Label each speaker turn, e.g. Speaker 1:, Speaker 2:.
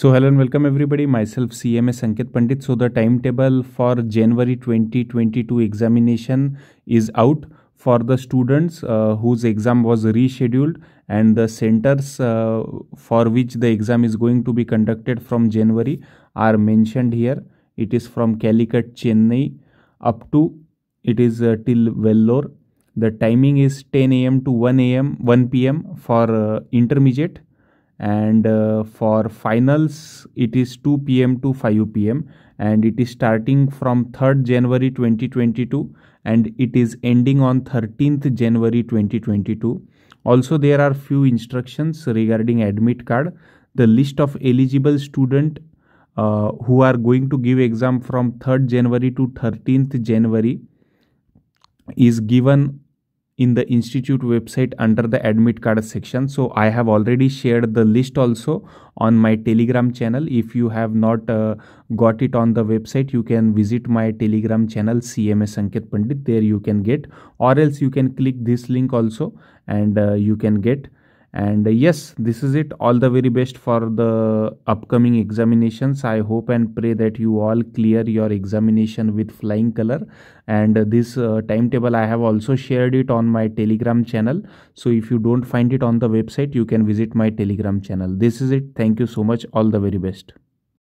Speaker 1: So hello and welcome everybody. Myself CMS Sanket Pandit. So the timetable for January 2022 examination is out for the students uh, whose exam was rescheduled and the centers uh, for which the exam is going to be conducted from January are mentioned here. It is from Calicut, Chennai up to it is uh, till Vellore. The timing is 10 a.m. to 1 a.m. 1 p.m. for uh, intermediate and uh, for finals it is 2 pm to 5 pm and it is starting from 3rd january 2022 and it is ending on 13th january 2022 also there are few instructions regarding admit card the list of eligible student uh, who are going to give exam from 3rd january to 13th january is given in the institute website under the admit card section so i have already shared the list also on my telegram channel if you have not uh, got it on the website you can visit my telegram channel cma Sanket pandit there you can get or else you can click this link also and uh, you can get and yes this is it all the very best for the upcoming examinations i hope and pray that you all clear your examination with flying color and this uh, timetable i have also shared it on my telegram channel so if you don't find it on the website you can visit my telegram channel this is it thank you so much all the very best